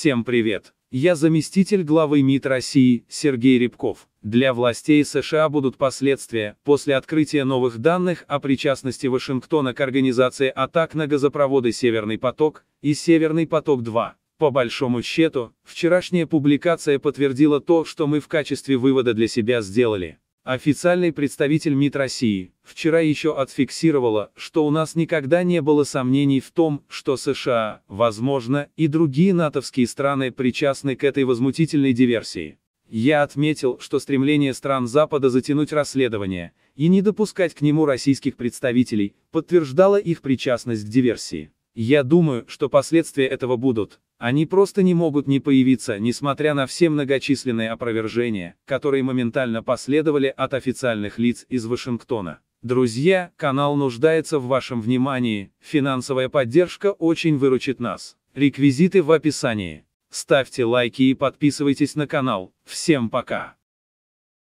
Всем привет! Я заместитель главы МИД России Сергей Рябков. Для властей США будут последствия после открытия новых данных о причастности Вашингтона к организации атак на газопроводы «Северный поток» и «Северный поток-2». По большому счету, вчерашняя публикация подтвердила то, что мы в качестве вывода для себя сделали. Официальный представитель МИД России вчера еще отфиксировала, что у нас никогда не было сомнений в том, что США, возможно, и другие натовские страны причастны к этой возмутительной диверсии. Я отметил, что стремление стран Запада затянуть расследование и не допускать к нему российских представителей подтверждало их причастность к диверсии. Я думаю, что последствия этого будут. Они просто не могут не появиться, несмотря на все многочисленные опровержения, которые моментально последовали от официальных лиц из Вашингтона. Друзья, канал нуждается в вашем внимании, финансовая поддержка очень выручит нас. Реквизиты в описании. Ставьте лайки и подписывайтесь на канал. Всем пока!